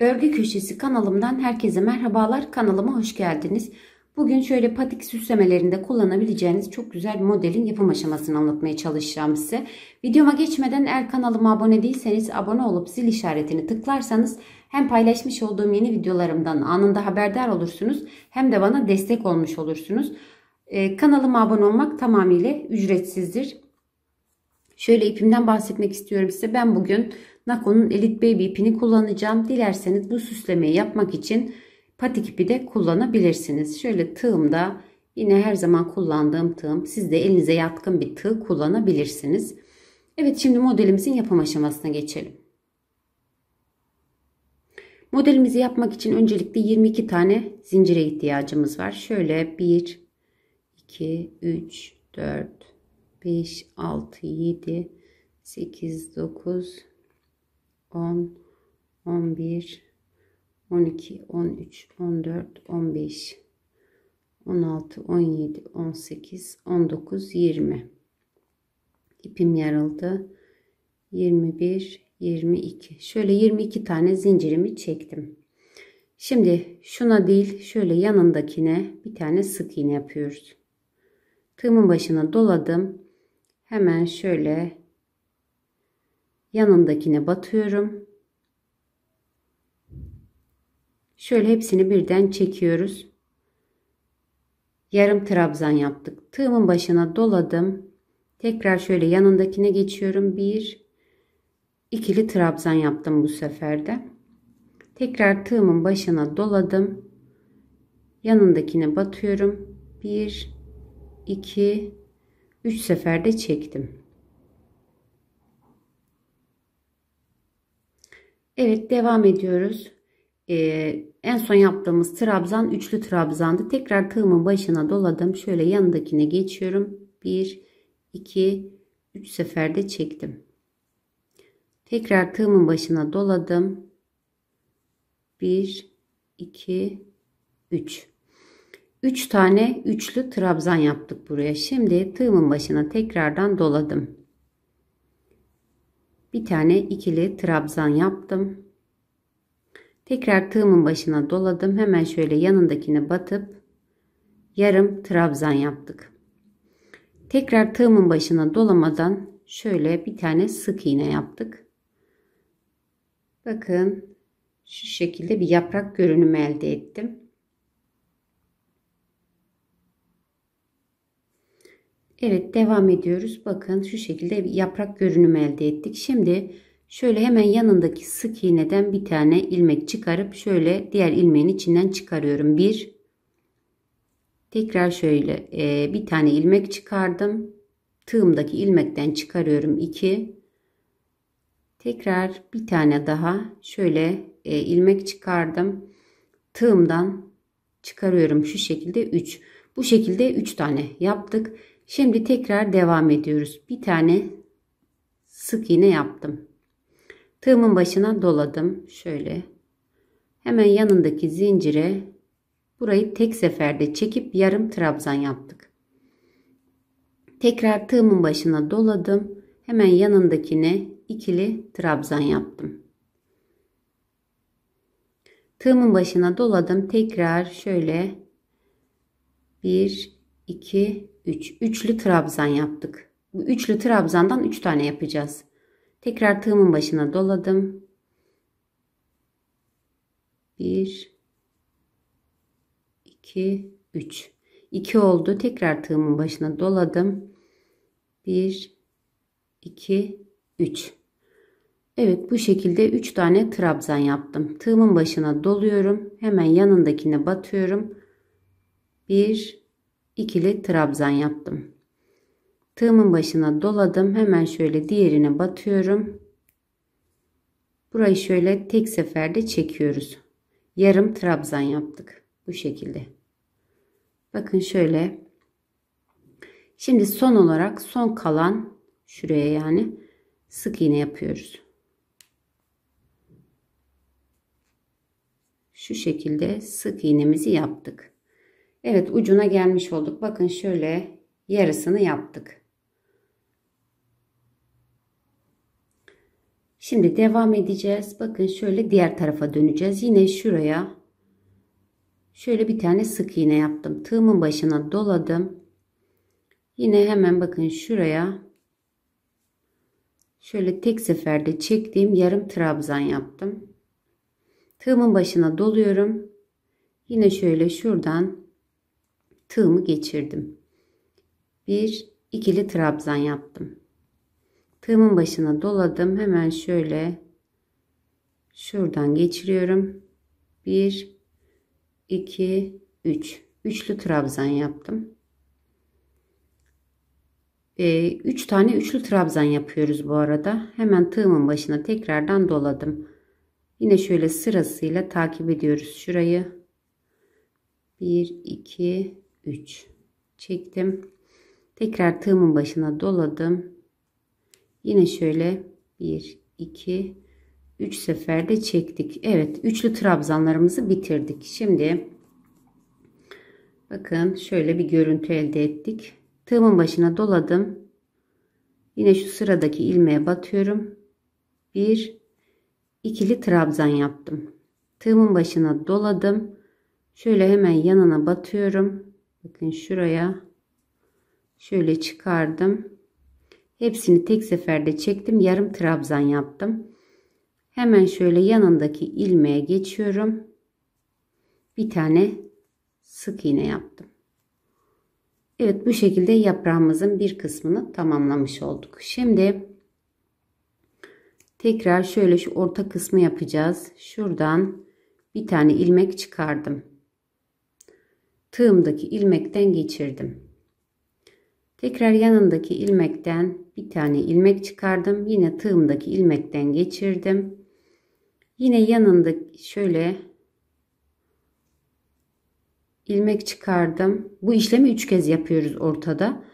Örgü Köşesi kanalımdan herkese merhabalar. Kanalıma hoş geldiniz. Bugün şöyle patik süslemelerinde kullanabileceğiniz çok güzel modelin yapım aşamasını anlatmaya çalışacağım size. Videoma geçmeden eğer kanalıma abone değilseniz abone olup zil işaretini tıklarsanız hem paylaşmış olduğum yeni videolarımdan anında haberdar olursunuz hem de bana destek olmuş olursunuz. Ee, kanalıma abone olmak tamamıyla ücretsizdir. Şöyle ipimden bahsetmek istiyorum size. Ben bugün Nako'nun Elite Baby ipini kullanacağım. Dilerseniz bu süslemeyi yapmak için patik ipi de kullanabilirsiniz. Şöyle tığımda yine her zaman kullandığım tığım. Siz de elinize yatkın bir tığ kullanabilirsiniz. Evet şimdi modelimizin yapım aşamasına geçelim. Modelimizi yapmak için öncelikle 22 tane zincire ihtiyacımız var. Şöyle 1, 2, 3, 4, 5, 6, 7, 8, 9, 10, 11, 12, 13, 14, 15, 16, 17, 18, 19, 20. İpim yarıldı. 21, 22. Şöyle 22 tane zincirimi çektim. Şimdi şuna değil şöyle yanındakine bir tane sık iğne yapıyoruz. Tığımın başına doladım hemen şöyle yanındakine batıyorum. Şöyle hepsini birden çekiyoruz. Yarım trabzan yaptık. Tığımın başına doladım. Tekrar şöyle yanındakine geçiyorum. Bir ikili trabzan yaptım bu seferde. Tekrar tığımın başına doladım. Yanındakine batıyorum. Bir iki. 3 seferde çektim. Evet devam ediyoruz. Ee, en son yaptığımız trabzan üçlü trabzandı. Tekrar tığımın başına doladım. Şöyle yanındakine geçiyorum. 1 2 3 seferde çektim. Tekrar tığımın başına doladım. 1 2 3 3 tane üçlü trabzan yaptık buraya. Şimdi tığımın başına tekrardan doladım. Bir tane ikili trabzan yaptım. Tekrar tığımın başına doladım. Hemen şöyle yanındakini batıp yarım trabzan yaptık. Tekrar tığımın başına dolamadan şöyle bir tane sık iğne yaptık. Bakın şu şekilde bir yaprak görünümü elde ettim. Evet devam ediyoruz. Bakın şu şekilde bir yaprak görünümü elde ettik. Şimdi şöyle hemen yanındaki sık iğneden bir tane ilmek çıkarıp şöyle diğer ilmeğin içinden çıkarıyorum. Bir tekrar şöyle e, bir tane ilmek çıkardım. Tığımdaki ilmekten çıkarıyorum. iki tekrar bir tane daha şöyle e, ilmek çıkardım. Tığımdan çıkarıyorum şu şekilde 3. Bu şekilde 3 tane yaptık. Şimdi tekrar devam ediyoruz. Bir tane sık iğne yaptım. Tığımın başına doladım. Şöyle. Hemen yanındaki zincire burayı tek seferde çekip yarım trabzan yaptık. Tekrar tığımın başına doladım. Hemen yanındakine ikili trabzan yaptım. Tığımın başına doladım. Tekrar şöyle 1 2, 3. Üçlü trabzan yaptık. Bu üçlü trabzandan 3 üç tane yapacağız. Tekrar tığımın başına doladım. 1, 2, 3. 2 oldu. Tekrar tığımın başına doladım. 1, 2, 3. Evet bu şekilde 3 tane trabzan yaptım. Tığımın başına doluyorum. Hemen yanındakine batıyorum. 1 ikili trabzan yaptım. Tığımın başına doladım. Hemen şöyle diğerine batıyorum. Burayı şöyle tek seferde çekiyoruz. Yarım trabzan yaptık. Bu şekilde. Bakın şöyle. Şimdi son olarak son kalan şuraya yani sık iğne yapıyoruz. Şu şekilde sık iğnemizi yaptık. Evet ucuna gelmiş olduk. Bakın şöyle yarısını yaptık. Şimdi devam edeceğiz. Bakın şöyle diğer tarafa döneceğiz. Yine şuraya şöyle bir tane sık iğne yaptım. Tığımın başına doladım. Yine hemen bakın şuraya şöyle tek seferde çektiğim yarım trabzan yaptım. Tığımın başına doluyorum. Yine şöyle şuradan tığımı geçirdim. Bir ikili trabzan yaptım. Tığımın başına doladım. Hemen şöyle şuradan geçiriyorum. 1 2 3 üçlü trabzan yaptım. 3 ee, tane üçlü trabzan yapıyoruz bu arada. Hemen tığımın başına tekrardan doladım. Yine şöyle sırasıyla takip ediyoruz şurayı. 1 2 3 çektim. Tekrar tığımın başına doladım. Yine şöyle 1 2 3 seferde çektik. Evet, üçlü trabzanlarımızı bitirdik. Şimdi bakın şöyle bir görüntü elde ettik. Tığımın başına doladım. Yine şu sıradaki ilmeğe batıyorum. 1 ikili trabzan yaptım. Tığımın başına doladım. Şöyle hemen yanına batıyorum. Bakın şuraya şöyle çıkardım. Hepsini tek seferde çektim. Yarım trabzan yaptım. Hemen şöyle yanındaki ilmeğe geçiyorum. Bir tane sık iğne yaptım. Evet bu şekilde yaprağımızın bir kısmını tamamlamış olduk. Şimdi tekrar şöyle şu orta kısmı yapacağız. Şuradan bir tane ilmek çıkardım tığımdaki ilmekten geçirdim. Tekrar yanındaki ilmekten bir tane ilmek çıkardım. Yine tığımdaki ilmekten geçirdim. Yine yanında şöyle ilmek çıkardım. Bu işlemi 3 kez yapıyoruz ortada.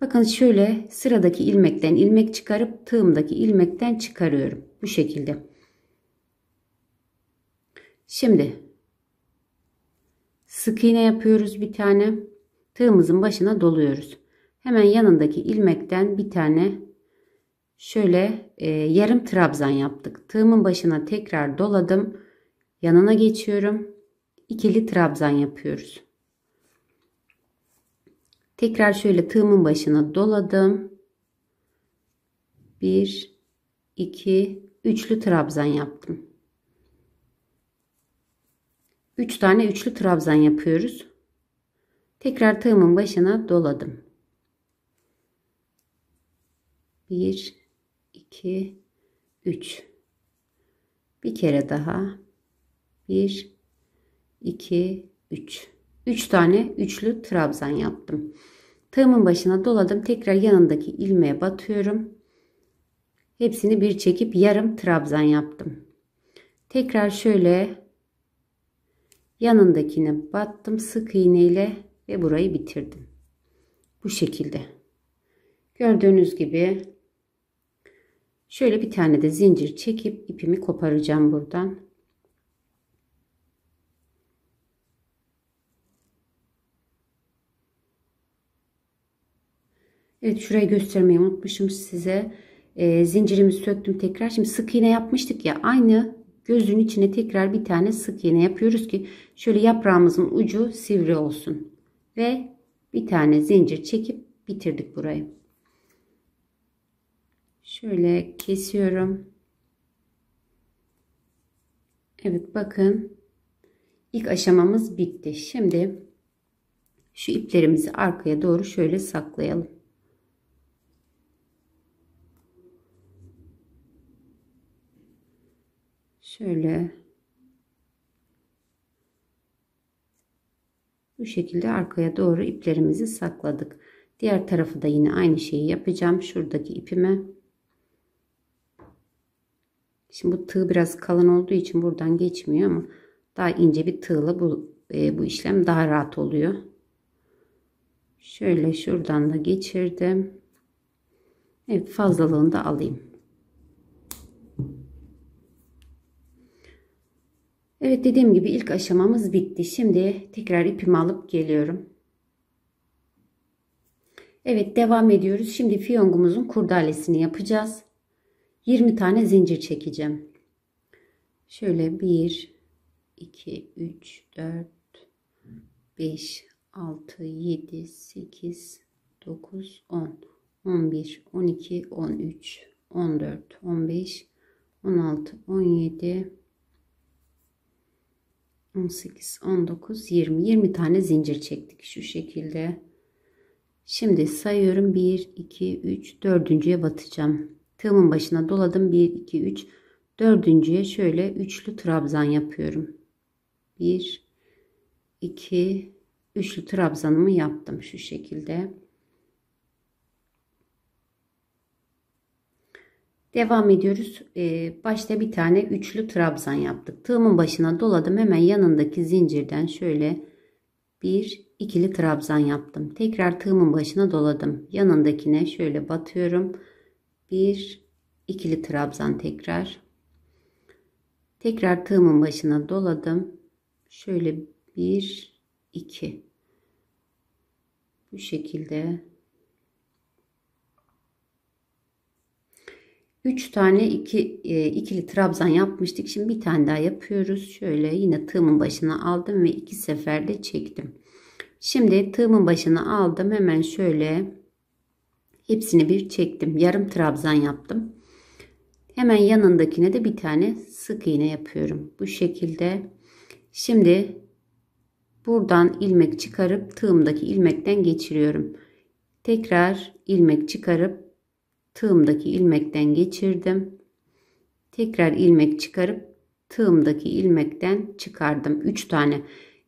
Bakın şöyle sıradaki ilmekten ilmek çıkarıp tığımdaki ilmekten çıkarıyorum. Bu şekilde. Şimdi Sık iğne yapıyoruz bir tane. Tığımızın başına doluyoruz. Hemen yanındaki ilmekten bir tane şöyle e, yarım trabzan yaptık. Tığımın başına tekrar doladım. Yanına geçiyorum. İkili trabzan yapıyoruz. Tekrar şöyle tığımın başına doladım. 1 2 üçlü trabzan yaptım. 3 tane üçlü trabzan yapıyoruz. Tekrar tığımın başına doladım. 1 2 3 Bir kere daha. 1 2 3 3 tane üçlü trabzan yaptım. Tığımın başına doladım. Tekrar yanındaki ilmeğe batıyorum. Hepsini bir çekip yarım trabzan yaptım. Tekrar şöyle yanındakini battım sık iğneyle ve burayı bitirdim. Bu şekilde. Gördüğünüz gibi şöyle bir tane de zincir çekip ipimi koparacağım buradan. Evet şurayı göstermeyi unutmuşum size. E, zincirimi söktüm tekrar. Şimdi sık iğne yapmıştık ya aynı Gözün içine tekrar bir tane sık iğne yapıyoruz ki şöyle yaprağımızın ucu sivri olsun. Ve bir tane zincir çekip bitirdik burayı. Şöyle kesiyorum. Evet bakın. ilk aşamamız bitti. Şimdi şu iplerimizi arkaya doğru şöyle saklayalım. şöyle bu şekilde arkaya doğru iplerimizi sakladık. Diğer tarafı da yine aynı şeyi yapacağım. Şuradaki ipime. Şimdi bu tığ biraz kalın olduğu için buradan geçmiyor ama daha ince bir tığla bu, e, bu işlem daha rahat oluyor. Şöyle şuradan da geçirdim. Evet fazlalığını da alayım. Evet dediğim gibi ilk aşamamız bitti. Şimdi tekrar ipimi alıp geliyorum. Evet devam ediyoruz. Şimdi fiyongumuzun kurdalesini yapacağız. 20 tane zincir çekeceğim. Şöyle 1 2 3 4 5 6 7 8 9 10 11 12 13 14 15 16 17 18, 19, 20. 20 tane zincir çektik şu şekilde. Şimdi sayıyorum 1, 2, 3, dördüncüye batacağım. Tığımın başına doladım 1, 2, 3. Dördüncüye şöyle üçlü trabzan yapıyorum. 1, 2, üçlü trabzanımı yaptım şu şekilde. Devam ediyoruz. Ee, başta bir tane üçlü trabzan yaptık. Tığımın başına doladım. Hemen yanındaki zincirden şöyle bir ikili trabzan yaptım. Tekrar tığımın başına doladım. Yanındakine şöyle batıyorum. Bir ikili trabzan tekrar. Tekrar tığımın başına doladım. Şöyle bir iki. Bu şekilde 3 tane 2 e, ikili trabzan yapmıştık. Şimdi bir tane daha yapıyoruz. Şöyle yine tığımın başına aldım ve iki seferde çektim. Şimdi tığımın başına aldım. Hemen şöyle hepsini bir çektim. Yarım trabzan yaptım. Hemen yanındakine de bir tane sık iğne yapıyorum. Bu şekilde. Şimdi buradan ilmek çıkarıp tığımdaki ilmekten geçiriyorum. Tekrar ilmek çıkarıp tığımdaki ilmekten geçirdim. Tekrar ilmek çıkarıp tığımdaki ilmekten çıkardım. 3 tane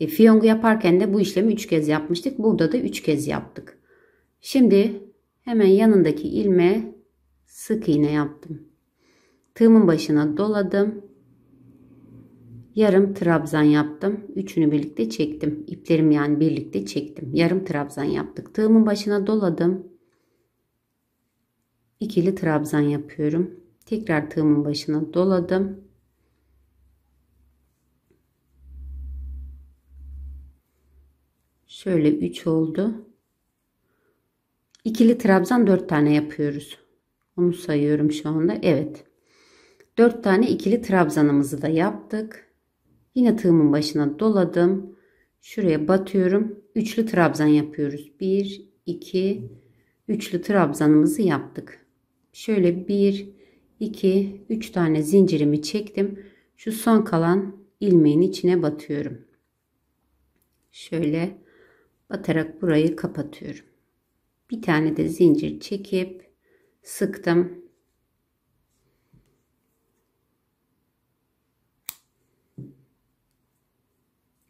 e, fiyongu yaparken de bu işlemi 3 kez yapmıştık. Burada da 3 kez yaptık. Şimdi hemen yanındaki ilmeğe sık iğne yaptım. Tığımın başına doladım. Yarım trabzan yaptım. Üçünü birlikte çektim. İplerim yani birlikte çektim. Yarım trabzan yaptık. Tığımın başına doladım ikili trabzan yapıyorum. Tekrar tığımın başına doladım. Şöyle 3 oldu. İkili trabzan 4 tane yapıyoruz. Onu sayıyorum şu anda. Evet. 4 tane ikili trabzanımızı da yaptık. Yine tığımın başına doladım. Şuraya batıyorum. Üçlü trabzan yapıyoruz. 1 2 üçlü trabzanımızı yaptık şöyle 1 2 3 tane zincirimi çektim. Şu son kalan ilmeğin içine batıyorum. Şöyle batarak burayı kapatıyorum. Bir tane de zincir çekip sıktım.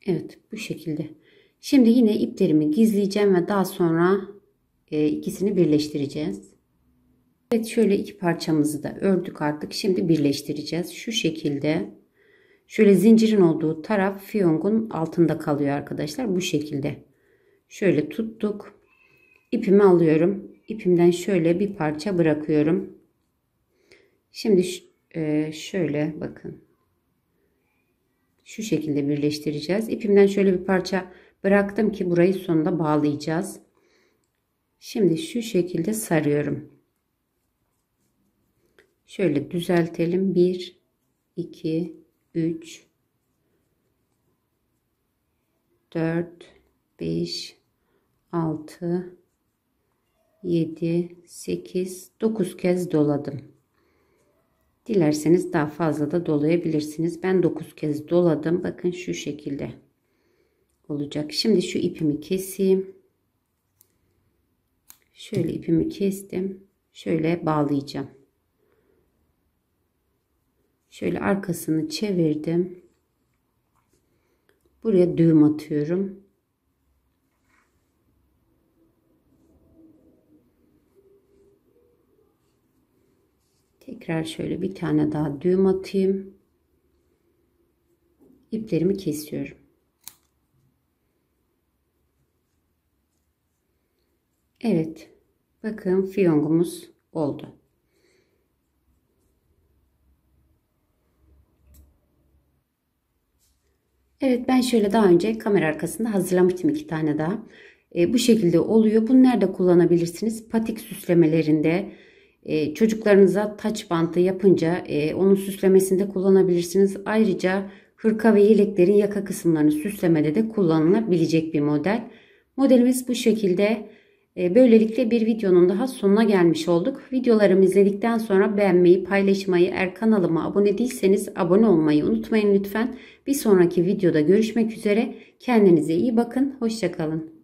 Evet bu şekilde. Şimdi yine iplerimi gizleyeceğim ve daha sonra e, ikisini birleştireceğiz. Evet şöyle iki parçamızı da ördük artık. Şimdi birleştireceğiz. Şu şekilde şöyle zincirin olduğu taraf fiyongun altında kalıyor arkadaşlar. Bu şekilde şöyle tuttuk. İpimi alıyorum. İpimden şöyle bir parça bırakıyorum. Şimdi e, şöyle bakın. Şu şekilde birleştireceğiz. İpimden şöyle bir parça bıraktım ki burayı sonunda bağlayacağız. Şimdi şu şekilde sarıyorum. Şöyle düzeltelim. 1, 2, 3, 4, 5, 6, 7, 8, 9 kez doladım. Dilerseniz daha fazla da dolayabilirsiniz. Ben 9 kez doladım. Bakın şu şekilde olacak. Şimdi şu ipimi keseyim. Şöyle ipimi kestim. Şöyle bağlayacağım. Şöyle arkasını çevirdim. Buraya düğüm atıyorum. Tekrar şöyle bir tane daha düğüm atayım. İplerimi kesiyorum. Evet. Bakın fiyongumuz oldu. Evet ben şöyle daha önce kamera arkasında hazırlamıştım iki tane daha. E, bu şekilde oluyor. Bunu nerede kullanabilirsiniz? Patik süslemelerinde e, çocuklarınıza taç bantı yapınca e, onun süslemesinde kullanabilirsiniz. Ayrıca hırka ve yeleklerin yaka kısımlarını süslemede de kullanılabilecek bir model. Modelimiz bu şekilde. Ee, böylelikle bir videonun daha sonuna gelmiş olduk. Videolarımı izledikten sonra beğenmeyi, paylaşmayı, eğer kanalıma abone değilseniz abone olmayı unutmayın lütfen. Bir sonraki videoda görüşmek üzere. Kendinize iyi bakın. Hoşçakalın.